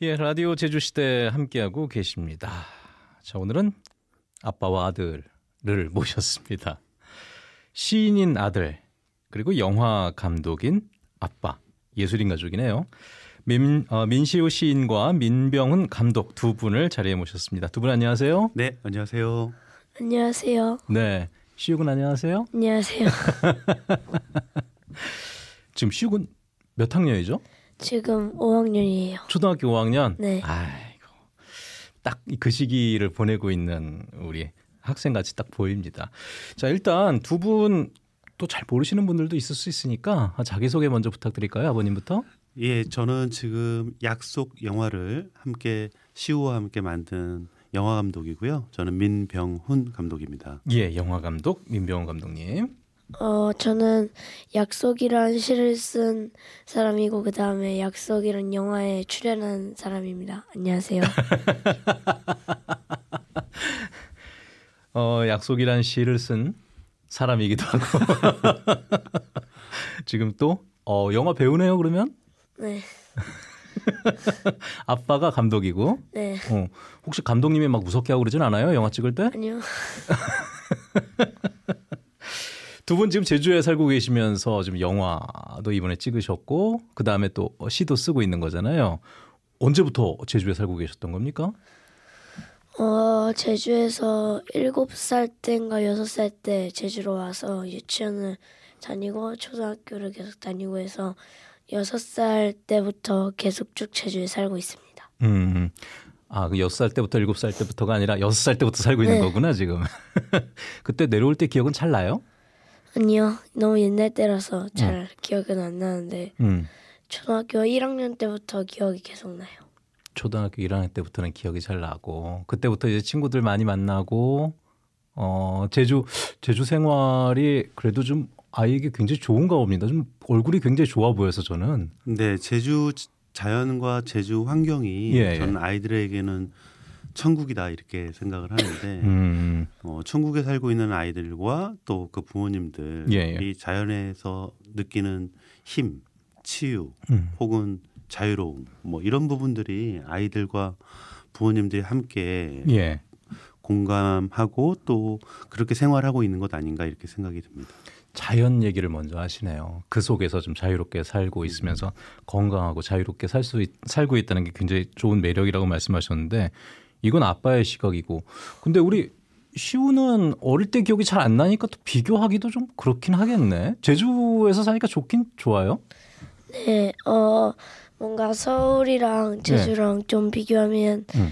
예, 라디오 제주시대 함께하고 계십니다. 자, 오늘은 아빠와 아들을 모셨습니다. 시인인 아들, 그리고 영화 감독인 아빠, 예술인 가족이네요. 민, 어, 민시우 시인과 민병훈 감독 두 분을 자리에 모셨습니다. 두 분 안녕하세요. 네, 안녕하세요. 안녕하세요. 네, 시우군 안녕하세요. 안녕하세요. 지금 시우군 몇 학년이죠? 지금 5학년이에요. 초등학교 5학년? 네. 아이고. 딱그 시기를 보내고 있는 우리 학생같이 딱 보입니다. 자, 일단 두 분 또 잘 모르시는 분들도 있을 수 있으니까 자기소개 먼저 부탁드릴까요? 아버님부터? 예, 저는 지금 약속 영화를 함께 시우와 함께 만든 영화 감독이고요. 저는 민병훈 감독입니다. 예, 영화 감독 민병훈 감독님. 어, 저는 약속이란 시를 쓴 사람이고 그 다음에 약속이란 영화에 출연한 사람입니다. 안녕하세요. 어, 약속이란 시를 쓴 사람이기도 하고 지금 또 어, 영화 배우네요 그러면? 네. 아빠가 감독이고. 네. 어, 혹시 감독님이 막 무섭게 하고 그러진 않아요? 영화 찍을 때? 아니요. 두분 지금 제주에 살고 계시면서 지금 영화도 이번에 찍으셨고 그 다음에 또 시도 쓰고 있는 거잖아요. 언제부터 제주에 살고 계셨던 겁니까? 어 제주에서 일곱 살 때인가 여섯 살때 제주로 와서 유치원을 다니고 초등학교를 계속 다니고 해서 여섯 살 때부터 계속 쭉 제주에 살고 있습니다. 음. 아, 그 여섯 살 때부터 일곱 살 때부터가 아니라 여섯 살 때부터 살고 있는 네. 거구나, 지금. 그때 내려올 때 기억은 잘 나요? 아니요. 너무 옛날 때라서 잘 어. 기억은 안 나는데 음. 초등학교 1학년 때부터 기억이 계속 나요. 초등학교 1학년 때부터는 기억이 잘 나고 그때부터 이제 친구들 많이 만나고 어 제주 제주 생활이 그래도 좀 아이에게 굉장히 좋은가 봅니다. 좀 얼굴이 굉장히 좋아 보여서 저는 네 제주 자연과 제주 환경이 예, 예. 저는 아이들에게는 천국이다 이렇게 생각을 하는데 음, 음. 어, 천국에 살고 있는 아이들과 또 그 부모님들이 예, 예. 자연에서 느끼는 힘, 치유 음. 혹은 자유로움 뭐 이런 부분들이 아이들과 부모님들이 함께 예. 공감하고 또 그렇게 생활하고 있는 것 아닌가 이렇게 생각이 듭니다. 자연 얘기를 먼저 하시네요. 그 속에서 좀 자유롭게 살고 음. 있으면서 건강하고 자유롭게 살 수 살고 있다는 게 굉장히 좋은 매력이라고 말씀하셨는데 이건 아빠의 시각이고 근데 우리 시우는 어릴 때 기억이 잘 안 나니까 또 비교하기도 좀 그렇긴 하겠네. 제주에서 사니까 좋긴 좋아요. 네, 어 뭔가 서울이랑 네. 제주랑 네. 좀 비교하면 음.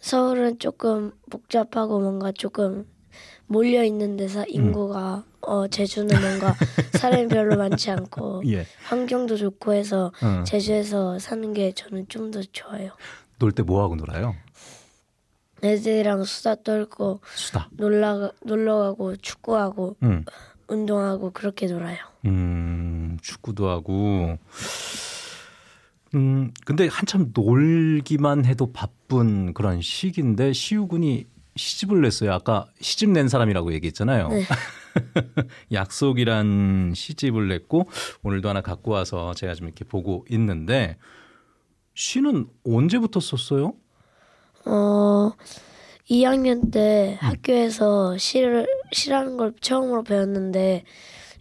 서울은 조금 복잡하고 뭔가 조금 몰려 있는 데서 음. 인구가 음. 어 제주는 뭔가 사람이 별로 많지 않고 예. 환경도 좋고 해서 음. 제주에서 사는 게 저는 좀 더 좋아요. 놀 때 뭐 하고 놀아요? 애들이랑 수다 떨고 수다. 놀라 놀러 가고 축구하고 음. 운동하고 그렇게 놀아요. 음, 축구도 하고. 음, 근데 한참 놀기만 해도 바쁜 그런 시기인데 시우군이 시집을 냈어요. 아까 시집 낸 사람이라고 얘기했잖아요. 네. 약속이란 시집을 냈고 오늘도 하나 갖고 와서 제가 좀 이렇게 보고 있는데 시는 언제부터 썼어요? 어, 2학년 때 음. 학교에서 시를, 시라는 걸 처음으로 배웠는데,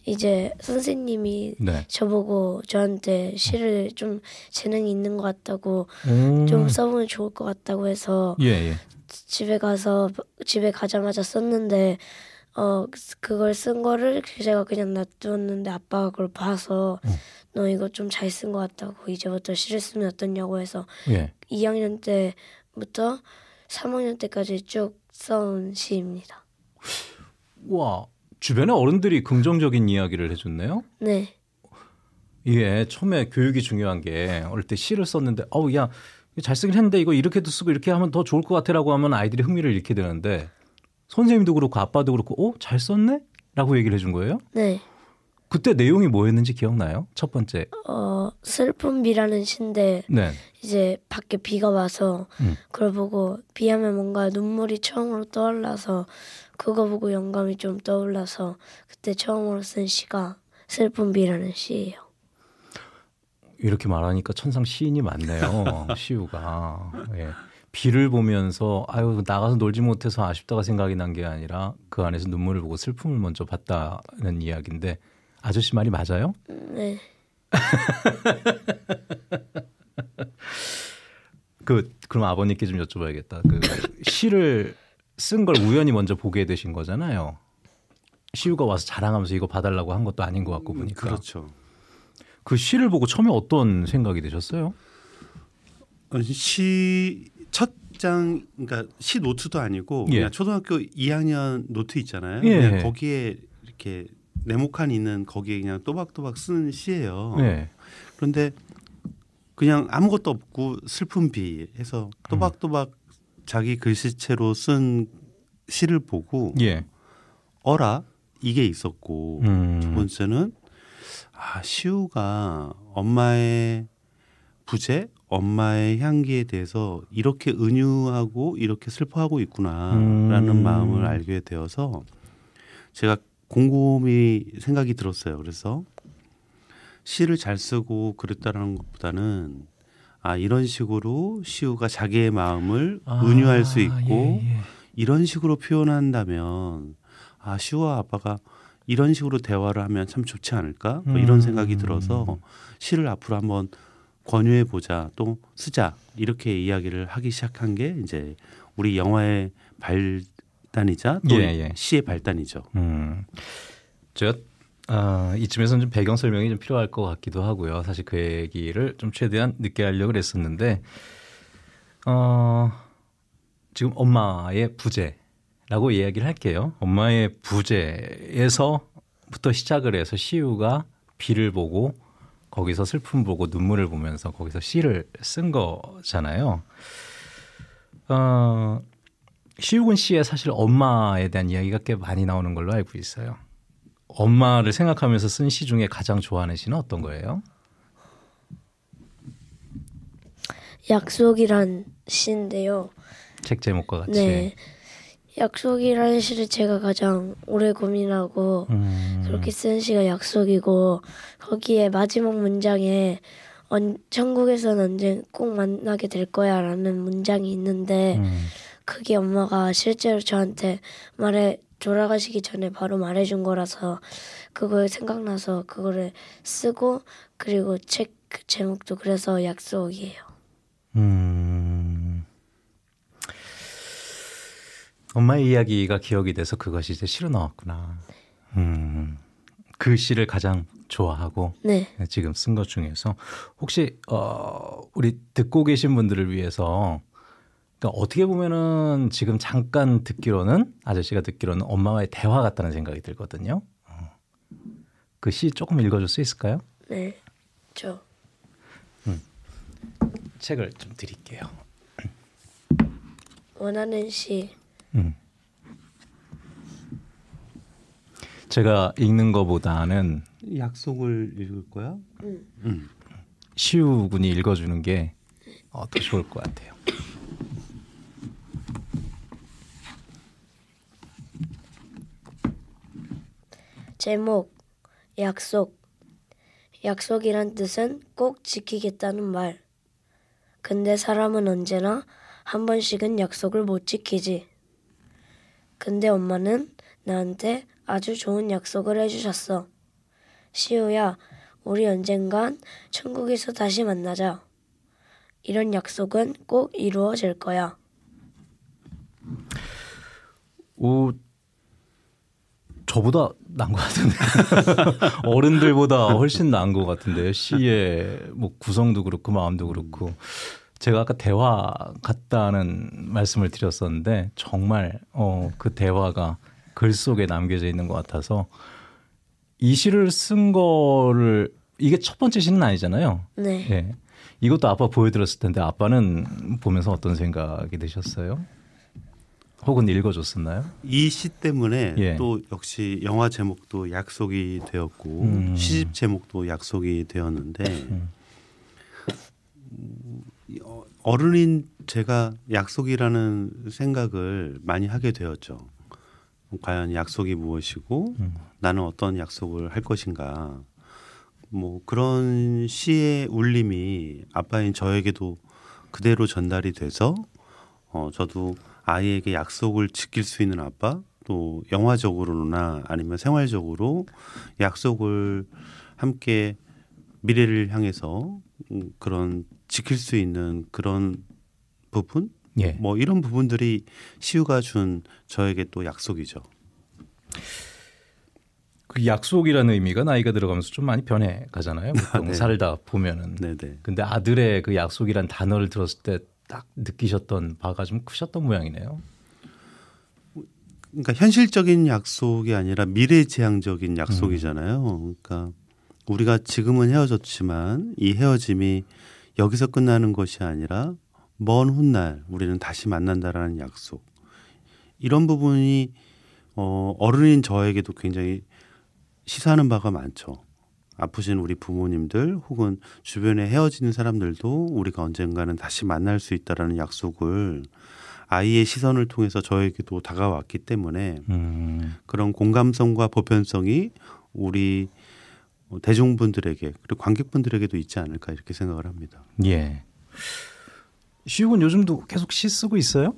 이제 선생님이 네. 저보고 저한테 시를 좀 재능이 있는 것 같다고 오. 음. 좀 써보면 좋을 것 같다고 해서 예, 예. 집에 가서 집에 가자마자 썼는데 어 그걸 쓴 거를 제가 그냥 놔두었는데 아빠가 그걸 봐서 음. 너 이거 좀 잘 쓴 것 같다고 이제부터 시를 쓰면 어떻냐고 해서 예. 2학년 때 부터 3학년 때까지 쭉 써온 시입니다. 와, 주변의 어른들이 긍정적인 이야기를 해줬네요? 네. 예, 처음에 교육이 중요한 게 어릴 때 시를 썼는데, 어우, 야, 잘 쓰긴 했는데 이거 이렇게도 쓰고 이렇게 하면 더 좋을 것 같아라고 하면 아이들이 흥미를 잃게 되는데 선생님도 그렇고 아빠도 그렇고, 어, 잘 썼네? 라고 얘기를 해준 거예요? 네. 그때 내용이 뭐였는지 기억나요? 첫 번째. 어슬픔 비라는 시인데 네. 이제 밖에 비가 와서 음. 그걸 보고 비하면 뭔가 눈물이 처음으로 떠올라서 그거 보고 영감이 좀 떠올라서 그때 처음으로 쓴 시가 슬픔 비라는 시예요. 이렇게 말하니까 천상 시인이 맞네요. 시우가. 예. 비를 보면서 아유 나가서 놀지 못해서 아쉽다가 생각이 난 게 아니라 그 안에서 눈물을 보고 슬픔을 먼저 봤다는 이야기인데 아저씨 말이 맞아요? 네. 그 그럼 아버님께 좀 여쭤봐야겠다. 그 시를 쓴 걸 우연히 먼저 보게 되신 거잖아요. 시우가 와서 자랑하면서 이거 봐달라고 한 것도 아닌 것 같고 음, 보니까. 그렇죠. 그 시를 보고 처음에 어떤 생각이 드셨어요? 어, 시첫 장, 그러니까 시 노트도 아니고 예. 그냥 초등학교 2학년 노트 있잖아요. 예. 그냥 거기에 이렇게 네모칸 있는 거기에 그냥 또박또박 쓰는 시예요. 네. 그런데 그냥 아무것도 없고 슬픈 비 해서 음. 또박또박 음. 자기 글씨체로 쓴 시를 보고 예. 어라 이게 있었고 음. 두 번째는 아 시우가 엄마의 부재 엄마의 향기에 대해서 이렇게 은유하고 이렇게 슬퍼하고 있구나라는 음. 마음을 알게 되어서 제가 곰곰이 생각이 들었어요. 그래서 시를 잘 쓰고 그랬다라는 것보다는 아 이런 식으로 시우가 자기의 마음을 아, 은유할 수 있고 예, 예. 이런 식으로 표현한다면 아 시우와 아빠가 이런 식으로 대화를 하면 참 좋지 않을까 뭐 이런 생각이 음. 들어서 시를 앞으로 한번 권유해 보자 또 쓰자 이렇게 이야기를 하기 시작한 게 이제 우리 영화의 발 발단이자 또 예, 예. 시의 발단이죠. 음. 저 아, 이쯤에서는 좀 배경 설명이 좀 필요할 것 같기도 하고요. 사실 그 얘기를 좀 최대한 늦게 하려고 그랬었는데 어, 지금 엄마의 부재라고 이야기를 할게요. 엄마의 부재에서부터 시작을 해서 시우가 비를 보고 거기서 슬픔 보고 눈물을 보면서 거기서 시를 쓴 거잖아요. 어, 시우근 씨의 사실 엄마에 대한 이야기가 꽤 많이 나오는 걸로 알고 있어요. 엄마를 생각하면서 쓴 시 중에 가장 좋아하는 시는 어떤 거예요? 약속이란 시인데요. 책 제목과 같이. 네. 약속이라 시를 제가 가장 오래 고민하고 음. 그렇게 쓴 시가 약속이고 거기에 마지막 문장에 언, 천국에선 언젠 꼭 만나게 될 거야라는 문장이 있는데 음. 그게 엄마가 실제로 저한테 말해 돌아가시기 전에 바로 말해준 거라서 그걸 생각나서 그거를 쓰고 그리고 책 제목도 그래서 약속이에요. 음. 엄마의 이야기가 기억이 돼서 그것이 이제 실어 나왔구나. 음. 그 시를 가장 좋아하고 네. 지금 쓴 것 중에서 혹시 어 우리 듣고 계신 분들을 위해서 그러니까 어떻게 보면은 지금 잠깐 듣기로는 아저씨가 듣기로는 엄마와의 대화 같다는 생각이 들거든요. 어. 그시 조금 읽어줄 수 있을까요? 네, 저 음. 책을 좀 드릴게요. 원하는 시. 음. 제가 읽는 거보다는 약속을 읽을 거야. 음. 음. 음. 시우 군이 읽어주는 게더 어, 좋을 것 같아요. 제목, 약속. 약속이란 뜻은 꼭 지키겠다는 말. 근데 사람은 언제나 한 번씩은 약속을 못 지키지. 근데 엄마는 나한테 아주 좋은 약속을 해주셨어. 시우야, 우리 언젠간 천국에서 다시 만나자. 이런 약속은 꼭 이루어질 거야. 오, 저보다 난 것 같은데 어른들보다 훨씬 나은 것 같은데요 시의 뭐 구성도 그렇고 마음도 그렇고 제가 아까 대화 같다는 말씀을 드렸었는데 정말 어, 그 대화가 글 속에 남겨져 있는 것 같아서 이 시를 쓴 거를 이게 첫 번째 시는 아니잖아요. 네. 예. 이것도 아빠 보여드렸을 텐데 아빠는 보면서 어떤 생각이 드셨어요? 혹은 읽어줬었나요? 이 시 때문에 예. 또 역시 영화 제목도 약속이 되었고 음. 시집 제목도 약속이 되었는데 음. 어, 어른인 제가 약속이라는 생각을 많이 하게 되었죠. 과연 약속이 무엇이고 음. 나는 어떤 약속을 할 것인가 뭐 그런 시의 울림이 아빠인 저에게도 그대로 전달이 돼서 어 저도 아이에게 약속을 지킬 수 있는 아빠 또 영화적으로나 아니면 생활적으로 약속을 함께 미래를 향해서 음, 그런 지킬 수 있는 그런 부분 예. 뭐 이런 부분들이 시우가 준 저에게 또 약속이죠. 그 약속이라는 의미가 나이가 들어가면서 좀 많이 변해 가잖아요. 보통 뭐 네. 살다 보면은. 네네. 네. 근데 아들의 그 약속이란 단어를 들었을 때딱 느끼셨던 바가 좀 크셨던 모양이네요. 그러니까 현실적인 약속이 아니라 미래지향적인 약속이잖아요. 음. 그러니까 우리가 지금은 헤어졌지만 이 헤어짐이 여기서 끝나는 것이 아니라 먼 훗날 우리는 다시 만난다라는 약속. 이런 부분이 어, 어른인 저에게도 굉장히 시사하는 바가 많죠. 아프신 우리 부모님들 혹은 주변에 헤어지는 사람들도 우리가 언젠가는 다시 만날 수 있다라는 약속을 아이의 시선을 통해서 저에게도 다가왔기 때문에 음. 그런 공감성과 보편성이 우리 대중분들에게 그리고 관객분들에게도 있지 않을까 이렇게 생각을 합니다. 예. 시욱은 요즘도 계속 시 쓰고 있어요?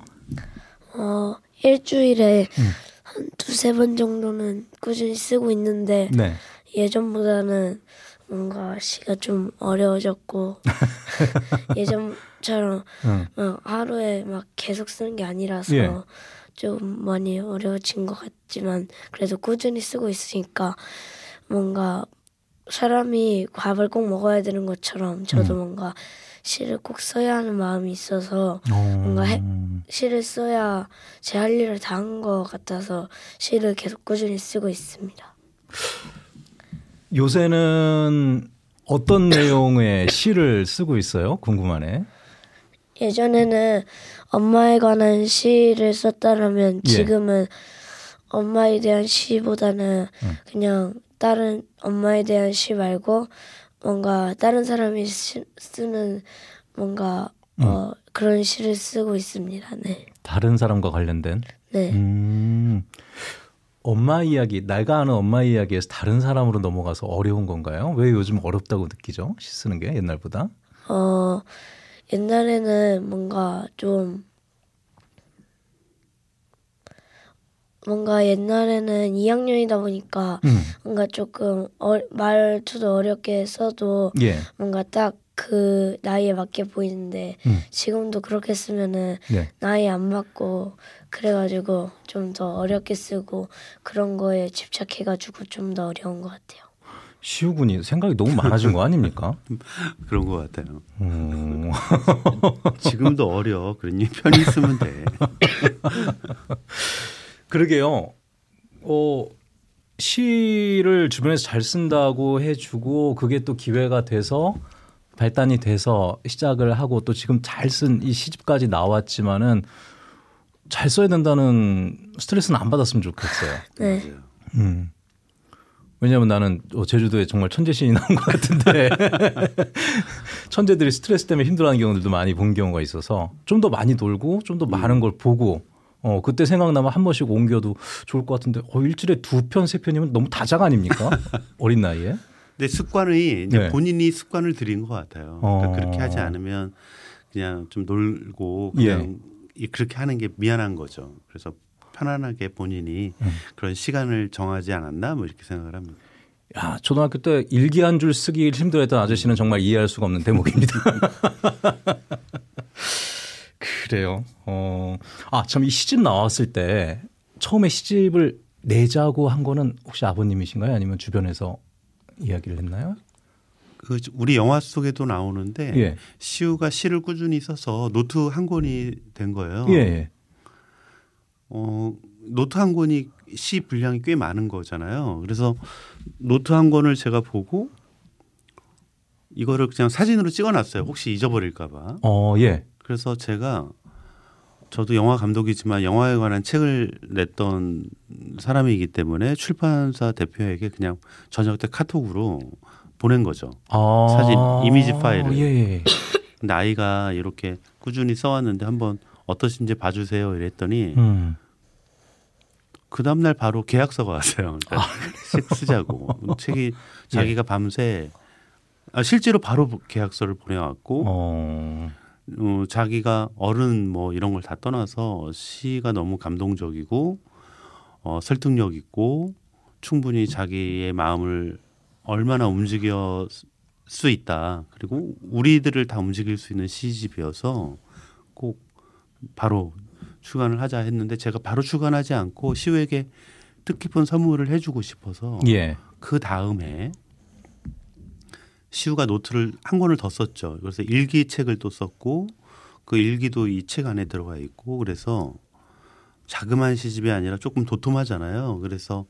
어 일주일에 음. 한 두세 번 정도는 꾸준히 쓰고 있는데 네. 예전보다는 뭔가 시가 좀 어려워졌고 예전처럼 응. 어, 하루에 막 계속 쓰는 게 아니라서 예. 좀 많이 어려워진 것 같지만 그래도 꾸준히 쓰고 있으니까 뭔가 사람이 밥을 꼭 먹어야 되는 것처럼 저도 음. 뭔가 시를 꼭 써야 하는 마음이 있어서 뭔가 해, 시를 써야 제 할 일을 다 한 것 같아서 시를 계속 꾸준히 쓰고 있습니다. 요새는 어떤 내용의 시를 쓰고 있어요? 궁금하네. 예전에는 엄마에 관한 시를 썼다라면 예. 지금은 엄마에 대한 시보다는 음. 그냥 다른 엄마에 대한 시 말고 뭔가 다른 사람이 시, 쓰는 뭔가 음. 어, 그런 시를 쓰고 있습니다. 네. 다른 사람과 관련된. 네. 음. 엄마 이야기, 내가 아는 엄마 이야기에서 다른 사람으로 넘어가서 어려운 건가요? 왜 요즘 어렵다고 느끼죠? 시 쓰는 게 옛날보다? 어, 옛날에는 뭔가 좀 뭔가 옛날에는 2학년이다 보니까 음. 뭔가 조금 어, 말투도 어렵게 써도 예. 뭔가 딱 그 나이에 맞게 보이는데 음. 지금도 그렇게 쓰면은 네. 나이 안 맞고 그래가지고 좀 더 어렵게 쓰고 그런 거에 집착해가지고 좀 더 어려운 것 같아요. 시우군이 생각이 너무 많아진 거 아닙니까? 그런 것 같아요. 음. 지금도 어려. 그러니 편히 쓰면 돼. 그러게요. 어, 시를 주변에서 잘 쓴다고 해주고 그게 또 기회가 돼서 발단이 돼서 시작을 하고 또 지금 잘 쓴 이 시집까지 나왔지만은 잘 써야 된다는 스트레스는 안 받았으면 좋겠어요. 네. 음. 왜냐하면 나는 어, 제주도에 정말 천재 신이 나온 것 같은데 천재들이 스트레스 때문에 힘들어하는 경우들도 많이 본 경우가 있어서 좀 더 많이 놀고 좀 더 많은 음. 걸 보고 어 그때 생각나면 한 번씩 옮겨도 좋을 것 같은데 어 일주일에 두 편 세 편이면 너무 다작 아닙니까 어린 나이에? 근데 습관이 네. 본인이 습관을 들인 것 같아요. 그러니까 어... 그렇게 하지 않으면 그냥 좀 놀고 그냥 예. 그렇게 하는 게 미안한 거죠. 그래서 편안하게 본인이 음. 그런 시간을 정하지 않았나 뭐 이렇게 생각을 합니다. 야, 초등학교 때 일기 한 줄 쓰기 힘들었던 아저씨는 정말 이해할 수가 없는 대목입니다. 그래요. 어, 아, 참이 시집 나왔을 때 처음에 시집을 내자고 한 거는 혹시 아버님이신가요? 아니면 주변에서 이야기를 했나요? 그 우리 영화 속에도 나오는데 예. 시우가 시를 꾸준히 써서 노트 한 권이 된 거예요. 예, 예. 어, 노트 한 권이 시 분량이 꽤 많은 거잖아요. 그래서 노트 한 권을 제가 보고 이거를 그냥 사진으로 찍어놨어요. 혹시 잊어버릴까봐. 어, 예. 그래서 제가 저도 영화 감독이지만 영화에 관한 책을 냈던 사람이기 때문에 출판사 대표에게 그냥 저녁 때 카톡으로 보낸 거죠. 아~ 사진 이미지 파일을. 예, 예. 근데 아이가 이렇게 꾸준히 써왔는데 한번 어떠신지 봐주세요 이랬더니 음. 그 다음날 바로 계약서가 왔어요. 그러니까 아. 쓰자고 책이 예. 자기가 밤새 아, 실제로 바로 계약서를 보내왔고 어. 어, 자기가 어른 뭐 이런 걸 다 떠나서 시가 너무 감동적이고 어, 설득력 있고 충분히 자기의 마음을 얼마나 움직여 수 있다. 그리고 우리들을 다 움직일 수 있는 시집이어서 꼭 바로 출간을 하자 했는데 제가 바로 출간하지 않고 시우에게 뜻깊은 선물을 해주고 싶어서 예. 그 다음에 시우가 노트를 한 권을 더 썼죠. 그래서 일기책을 또 썼고 그 일기도 이 책 안에 들어가 있고 그래서 자그마한 시집이 아니라 조금 도톰하잖아요. 그래서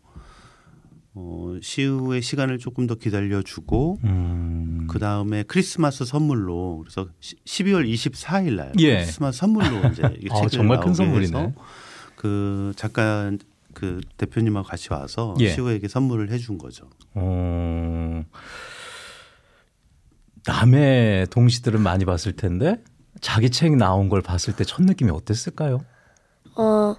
어, 시우의 시간을 조금 더 기다려주고 음. 그 다음에 크리스마스 선물로 그래서 시, 12월 24일 날 예. 크리스마스 선물로 이제 아, 정말 큰 선물이네. 그 작가 그 대표님하고 같이 와서 예. 시우에게 선물을 해준 거죠. 어... 남의 동시들은 많이 봤을 텐데 자기 책 나온 걸 봤을 때 첫 느낌이 어땠을까요? 어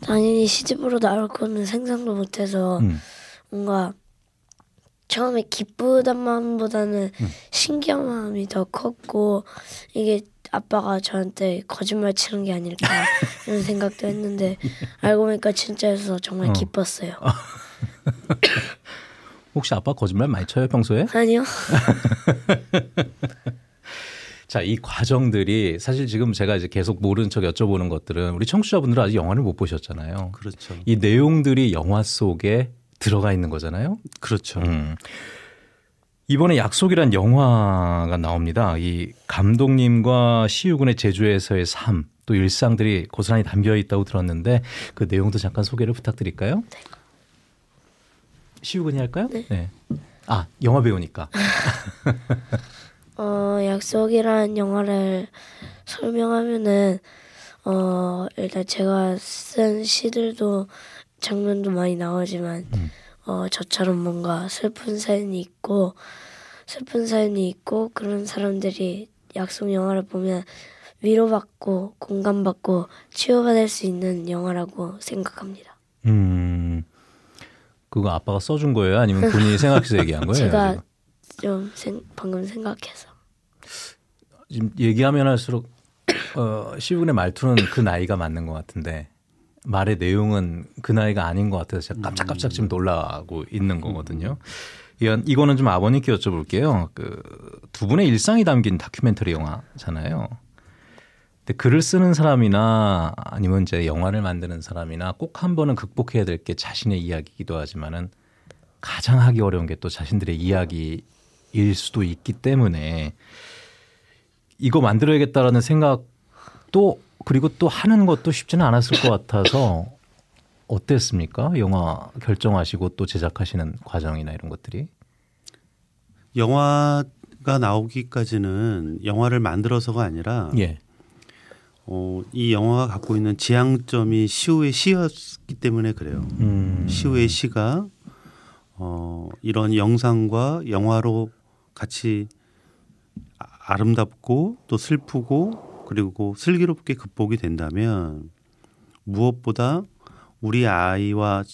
당연히 시집으로 나올 거는 생각도 못해서. 음. 뭔가 처음에 기쁘단 마음보다는 음. 신기한 마음이 더 컸고 이게 아빠가 저한테 거짓말 치는 게 아닐까 이런 생각도 했는데 알고 보니까 진짜여서 정말 어. 기뻤어요. 아. 혹시 아빠 거짓말 많이 쳐요 평소에? 아니요. 자, 이 과정들이 사실 지금 제가 이제 계속 모르는 척 여쭤보는 것들은 우리 청취자분들은 아직 영화를 못 보셨잖아요. 그렇죠. 이 내용들이 영화 속에 들어가 있는 거잖아요. 그렇죠. 음. 이번에 약속이란 영화가 나옵니다. 이 감독님과 시우군의 제주에서의 삶, 또 일상들이 고스란히 담겨 있다고 들었는데 그 내용도 잠깐 소개를 부탁드릴까요? 네. 시우군이 할까요? 네. 네. 아, 영화 배우니까. 어, 약속이란 영화를 설명하면은 어, 일단 제가 쓴 시들도 장면도 많이 나오지만 음. 어, 저처럼 뭔가 슬픈 사연이 있고 슬픈 사연이 있고 그런 사람들이 약속 영화를 보면 위로받고 공감받고 치유받을 수 있는 영화라고 생각합니다. 음, 그거 아빠가 써준 거예요? 아니면 본인이 생각해서 얘기한 거예요? 제가 좀 생, 방금 생각해서. 지금 얘기하면 할수록 어, 시군의 말투는 그 나이가 맞는 것 같은데 말의 내용은 그 나이가 아닌 것 같아서 제가 깜짝깜짝 지금 놀라고 있는 거거든요. 이건 이거는 좀 아버님께 여쭤볼게요. 그 두 분의 일상이 담긴 다큐멘터리 영화잖아요. 근데 글을 쓰는 사람이나 아니면 이제 영화를 만드는 사람이나 꼭 한 번은 극복해야 될 게 자신의 이야기이기도 하지만은 가장 하기 어려운 게 또 자신들의 이야기일 수도 있기 때문에 이거 만들어야겠다라는 생각도 그리고 또 하는 것도 쉽지는 않았을 것 같아서 어땠습니까? 영화 결정하시고 또 제작하시는 과정이나 이런 것들이 영화가 나오기까지는 영화를 만들어서가 아니라 예. 어, 이 영화가 갖고 있는 지향점이 시우의 시였기 때문에 그래요. 음. 시우의 시가 어, 이런 영상과 영화로 같이 아, 아름답고 또 슬프고 그리고 슬기롭게 극복이 된다면 무엇보다 우리 아이와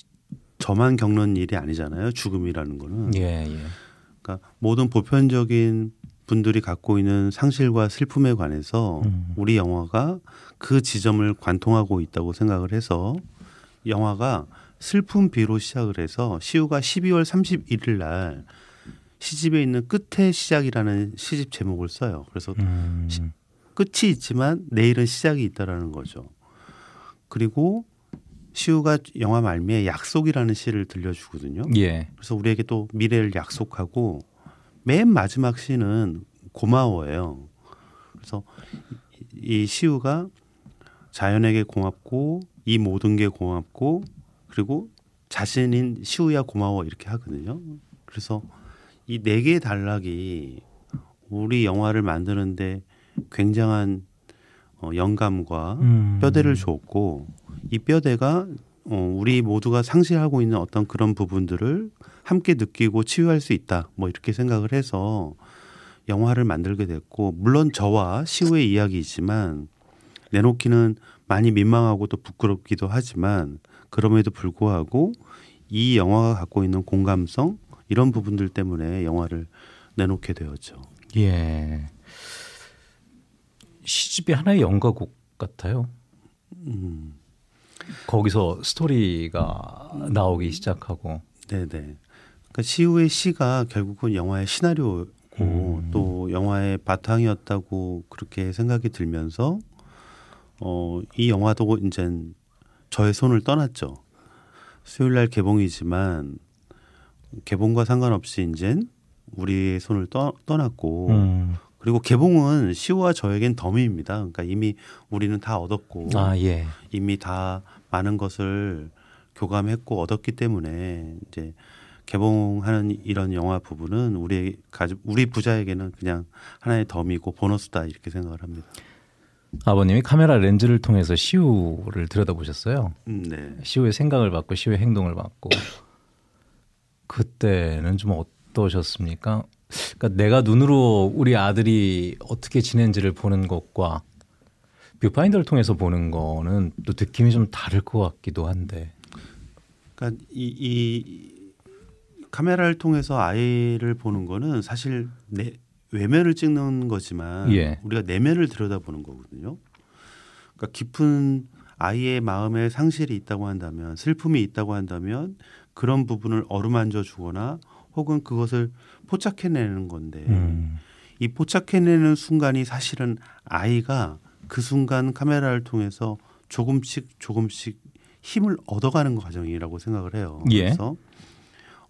저만 겪는 일이 아니잖아요. 죽음이라는 거는. 예, 예. 그러니까 모든 보편적인 분들이 갖고 있는 상실과 슬픔에 관해서 음. 우리 영화가 그 지점을 관통하고 있다고 생각을 해서 영화가 슬픔 비로 시작을 해서 시우가 12월 31일 날 시집에 있는 끝에 시작이라는 시집 제목을 써요. 그래서 음. 끝이 있지만 내일은 시작이 있다라는 거죠. 그리고 시우가 영화 말미에 약속이라는 시를 들려주거든요. 예. 그래서 우리에게 또 미래를 약속하고 맨 마지막 시는 고마워요. 그래서 이 시우가 자연에게 고맙고 이 모든 게 고맙고 그리고 자신인 시우야 고마워 이렇게 하거든요. 그래서 이 네 개의 단락이 우리 영화를 만드는데 굉장한 어, 영감과 음. 뼈대를 줬고 이 뼈대가 어, 우리 모두가 상실하고 있는 어떤 그런 부분들을 함께 느끼고 치유할 수 있다. 뭐 이렇게 생각을 해서 영화를 만들게 됐고 물론 저와 시우의 이야기이지만 내놓기는 많이 민망하고 또 부끄럽기도 하지만 그럼에도 불구하고 이 영화가 갖고 있는 공감성 이런 부분들 때문에 영화를 내놓게 되었죠. 예. 시집이 하나의 연가곡 같아요. 음. 거기서 스토리가 나오기 시작하고. 네네. 그러니까 시우의 시가 결국은 영화의 시나리오고 음. 또 영화의 바탕이었다고 그렇게 생각이 들면서 어, 이 영화도 이제 저의 손을 떠났죠. 수요일 날 개봉이지만 개봉과 상관없이 이제 우리의 손을 떠, 떠났고 음. 그리고 개봉은 시와 우 저에겐 덤입니다 그러니까 이미 우리는 다 얻었고 아, 예. 이미 다 많은 것을 교감했고 얻었기 때문에 이제 개봉하는 이런 영화 부분은 우리 가족 우리 부자에게는 그냥 하나의 덤이고 보너스다 이렇게 생각을 합니다. 아버님이 카메라 렌즈를 통해서 시우를 들여다보셨어요. 음, 네. 시우의 생각을 받고 시우의 행동을 받고 그때는 좀 어떠셨습니까? 그러니까 내가 눈으로 우리 아들이 어떻게 지낸지를 보는 것과 뷰파인더를 통해서 보는 거는 또 느낌이 좀 다를 것 같기도 한데. 그러니까 이, 이 카메라를 통해서 아이를 보는 거는 사실 내 외면을 찍는 거지만 예. 우리가 내면을 들여다보는 거거든요. 그러니까 깊은 아이의 마음에 상실이 있다고 한다면 슬픔이 있다고 한다면 그런 부분을 어루만져 주거나 혹은 그것을 포착해내는 건데 음. 이 포착해내는 순간이 사실은 아이가 그 순간 카메라를 통해서 조금씩 조금씩 힘을 얻어가는 과정이라고 생각을 해요. 예. 그래서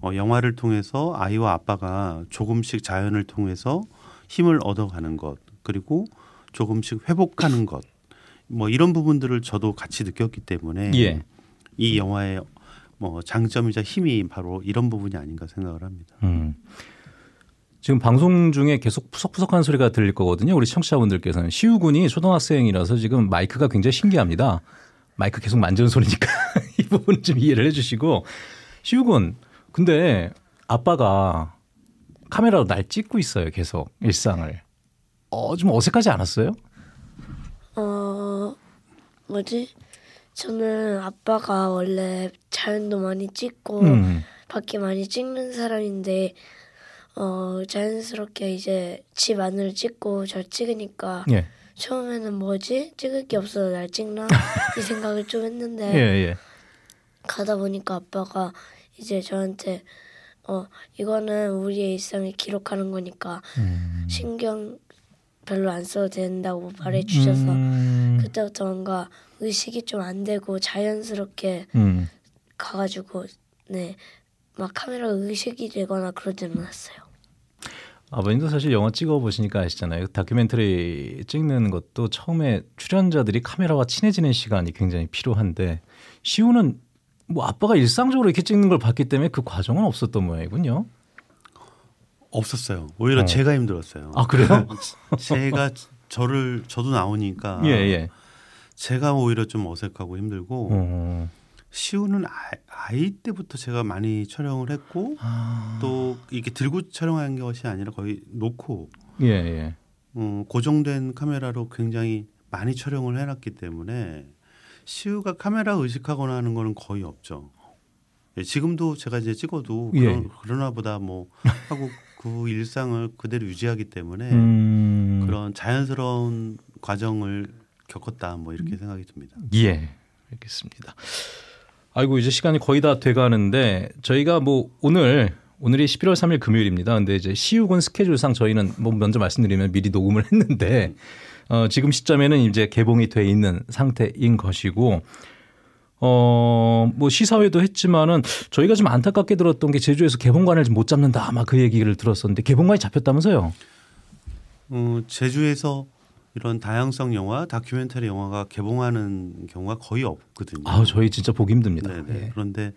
어, 영화를 통해서 아이와 아빠가 조금씩 자연을 통해서 힘을 얻어가는 것 그리고 조금씩 회복하는 것뭐 이런 부분들을 저도 같이 느꼈기 때문에 예. 이 영화의 뭐 장점이자 힘이 바로 이런 부분이 아닌가 생각을 합니다. 음. 지금 방송 중에 계속 푸석푸석한 소리가 들릴 거거든요. 우리 청취자분들께서는 시우군이 초등학생이라서 지금 마이크가 굉장히 신기합니다. 마이크 계속 만지는 소리니까 이 부분 좀 이해를 해주시고 시우군 근데 아빠가 카메라로 날 찍고 있어요. 계속 일상을 어 좀 어색하지 않았어요? 어 뭐지? 저는 아빠가 원래 자연도 많이 찍고 음. 밖에 많이 찍는 사람인데 어, 자연스럽게 이제 집 안을 찍고 절 찍으니까 예. 처음에는 뭐지 찍을 게 없어서 날 찍나 이 생각을 좀 했는데 예, 예. 가다 보니까 아빠가 이제 저한테 어 이거는 우리의 일상을 기록하는 거니까 음. 신경 별로 안 써도 된다고 말해 주셔서 음. 그때부터 뭔가 의식이 좀 안 되고 자연스럽게 음. 가가지고 네 막 카메라 의식이 되거나 그러지 않았어요. 아버님도 사실 영화 찍어보시니까 아시잖아요. 그 다큐멘터리 찍는 것도 처음에 출연자들이 카메라와 친해지는 시간이 굉장히 필요한데 시우는 뭐 아빠가 일상적으로 이렇게 찍는 걸 봤기 때문에 그 과정은 없었던 모양이군요. 없었어요. 오히려 어. 제가 힘들었어요. 아 그래요? 제가 저를 저도 나오니까 예, 예. 제가 오히려 좀 어색하고 힘들고 어. 시우는 아, 아이 때부터 제가 많이 촬영을 했고 아... 또 이게 렇 들고 촬영한 것이 아니라 거의 놓고 예, 예. 어, 고정된 카메라로 굉장히 많이 촬영을 해놨기 때문에 시우가 카메라 의식하거나 하는 거는 거의 없죠. 예, 지금도 제가 이제 찍어도 예. 그런, 그러나 보다 뭐 하고 그 일상을 그대로 유지하기 때문에 음... 그런 자연스러운 과정을 겪었다 뭐 이렇게 생각이 듭니다. 예, 알겠습니다. 아이고 이제 시간이 거의 다 돼가는데 저희가 뭐 오늘 오늘이 11월 3일 금요일입니다. 근데 이제 시우군 스케줄상 저희는 뭐 먼저 말씀드리면 미리 녹음을 했는데 어, 지금 시점에는 이제 개봉이 돼 있는 상태인 것이고 어, 뭐 시사회도 했지만은 저희가 좀 안타깝게 들었던 게 제주에서 개봉관을 못 잡는다 아마 그 얘기를 들었었는데 개봉관이 잡혔다면서요? 어, 제주에서 이런 다양성 영화, 다큐멘터리 영화가 개봉하는 경우가 거의 없거든요. 아, 저희 진짜 보기 힘듭니다. 예. 그런데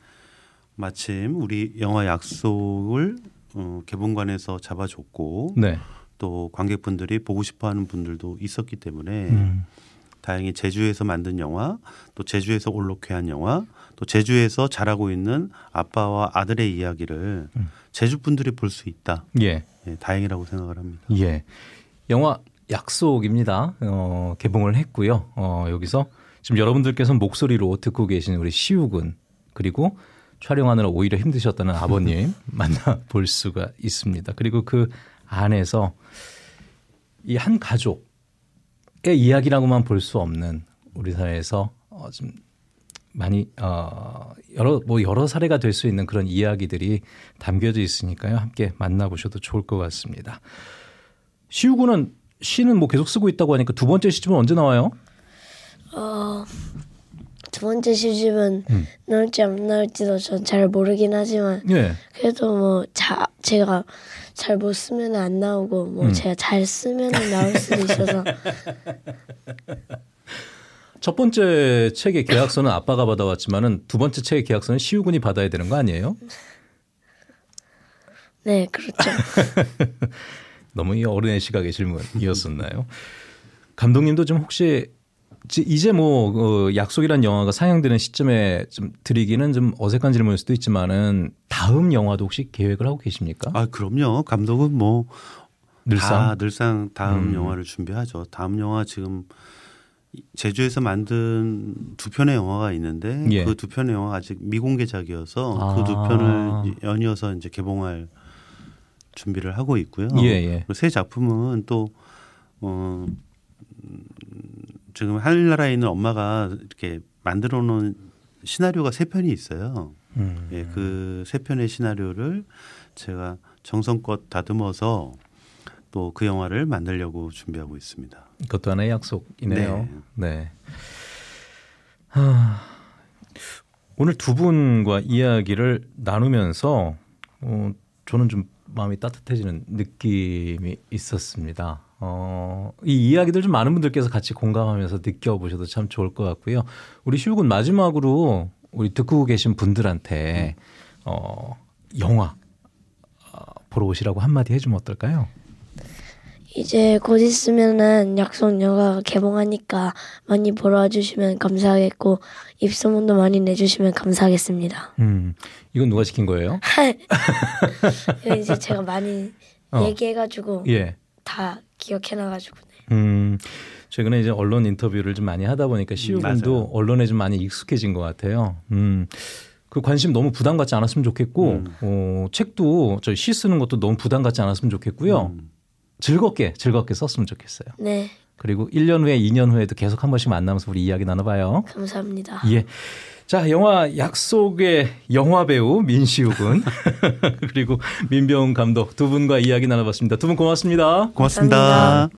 마침 우리 영화 약속을 어, 개봉관에서 잡아줬고 네. 또 관객분들이 보고 싶어하는 분들도 있었기 때문에 음. 다행히 제주에서 만든 영화, 또 제주에서 올록회한 영화, 또 제주에서 자라고 있는 아빠와 아들의 이야기를 음. 제주 분들이 볼 수 있다. 예. 예, 다행이라고 생각을 합니다. 예. 영화 약속입니다. 어, 개봉을 했고요. 어, 여기서 지금 여러분들께서 목소리로 듣고 계신 우리 시우군 그리고 촬영하느라 오히려 힘드셨다는 아버님 만나 볼 수가 있습니다. 그리고 그 안에서 이 한 가족의 이야기라고만 볼 수 없는 우리 사회에서 어, 좀 많이 어 여러 뭐 여러 사례가 될 수 있는 그런 이야기들이 담겨져 있으니까요. 함께 만나보셔도 좋을 것 같습니다. 시우군은 시는 뭐 계속 쓰고 있다고 하니까 두 번째 시집은 언제 나와요? 어, 두 번째 시집은 음. 나올지 안 나올지도 전 잘 모르긴 하지만 예. 그래도 뭐 자, 제가 잘 못 쓰면 안 나오고 뭐 음. 제가 잘 쓰면 나올 수도 있어서 첫 번째 책의 계약서는 아빠가 받아왔지만은 두 번째 책의 계약서는 시우군이 받아야 되는 거 아니에요? 네, 그렇죠. 너무 이 어른의 시각의 질문이었었나요? 감독님도 좀 혹시 이제 뭐그 약속이란 영화가 상영되는 시점에 좀 드리기는 좀 어색한 질문일 수도 있지만은 다음 영화도 혹시 계획을 하고 계십니까? 아 그럼요. 감독은 뭐 늘상 다 늘상 다음 음. 영화를 준비하죠. 다음 영화 지금 제주에서 만든 두 편의 영화가 있는데 예. 그두 편의 영화 아직 미공개작이어서 그 아. 그두 편을 연이어서 이제 개봉할 준비를 하고 있고요. 예, 예. 새 작품은 또 어, 지금 하늘나라에 있는 엄마가 이렇게 만들어 놓은 시나리오가 세 편이 있어요. 음. 예, 그 세 편의 시나리오를 제가 정성껏 다듬어서 또 그 영화를 만들려고 준비하고 있습니다. 그것도 하나의 약속이네요. 네. 네. 하... 오늘 두 분과 이야기를 나누면서 어, 저는 좀 마음이 따뜻해지는 느낌이 있었습니다. 어, 이 이야기들 좀 많은 분들께서 같이 공감하면서 느껴보셔도 참 좋을 것 같고요. 우리 시우군 마지막으로 우리 듣고 계신 분들한테 어, 영화 어, 보러 오시라고 한마디 해주면 어떨까요? 이제 곧 있으면은 약속 영화 개봉하니까 많이 보러 와주시면 감사하겠고 입소문도 많이 내주시면 감사하겠습니다. 음, 이건 누가 시킨 거예요? 이제 제가 많이 어. 얘기해가지고 예. 다 기억해놔가지고. 네. 음, 최근에 이제 언론 인터뷰를 좀 많이 하다 보니까 시우군도 음, 언론에 좀 많이 익숙해진 것 같아요. 음. 그 관심 너무 부담 갖지 않았으면 좋겠고 음. 어, 책도 저시 희 쓰는 것도 너무 부담 갖지 않았으면 좋겠고요. 음. 즐겁게 즐겁게 썼으면 좋겠어요. 네. 그리고 1년 후에 2년 후에도 계속 한 번씩 만나면서 우리 이야기 나눠봐요. 감사합니다. 예. 자, 영화 약속의 영화 배우 민시욱은 그리고 민병훈 감독 두 분과 이야기 나눠봤습니다. 두 분 고맙습니다. 고맙습니다. 감사합니다.